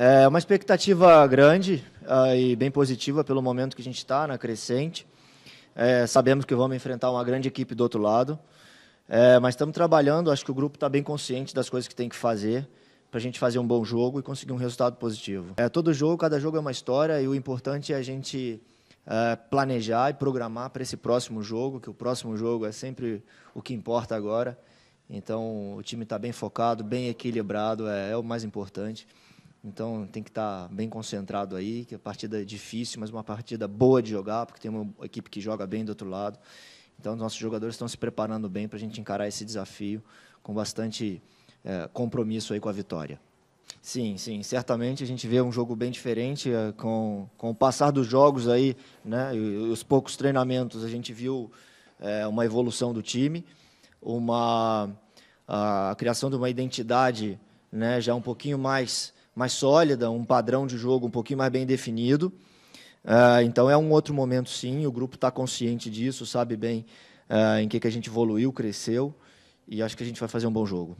É uma expectativa grande uh, e bem positiva pelo momento que a gente está na né, crescente. É, sabemos que vamos enfrentar uma grande equipe do outro lado, é, mas estamos trabalhando. Acho que o grupo está bem consciente das coisas que tem que fazer para a gente fazer um bom jogo e conseguir um resultado positivo. É, todo jogo, cada jogo é uma história e o importante é a gente é, planejar e programar para esse próximo jogo, que o próximo jogo é sempre o que importa agora. Então, o time está bem focado, bem equilibrado, é, é o mais importante. Então tem que estar bem concentrado aí, que a partida é difícil, mas uma partida boa de jogar, porque tem uma equipe que joga bem do outro lado. Então nossos jogadores estão se preparando bem para a gente encarar esse desafio com bastante é, compromisso aí com a vitória. Sim, sim, certamente a gente vê um jogo bem diferente é, com, com o passar dos jogos aí, né? E, os poucos treinamentos a gente viu é, uma evolução do time, uma a, a criação de uma identidade, né? Já um pouquinho mais mais sólida, um padrão de jogo um pouquinho mais bem definido. Uh, então é um outro momento, sim. O grupo está consciente disso, sabe bem uh, em que, que a gente evoluiu, cresceu, e acho que a gente vai fazer um bom jogo.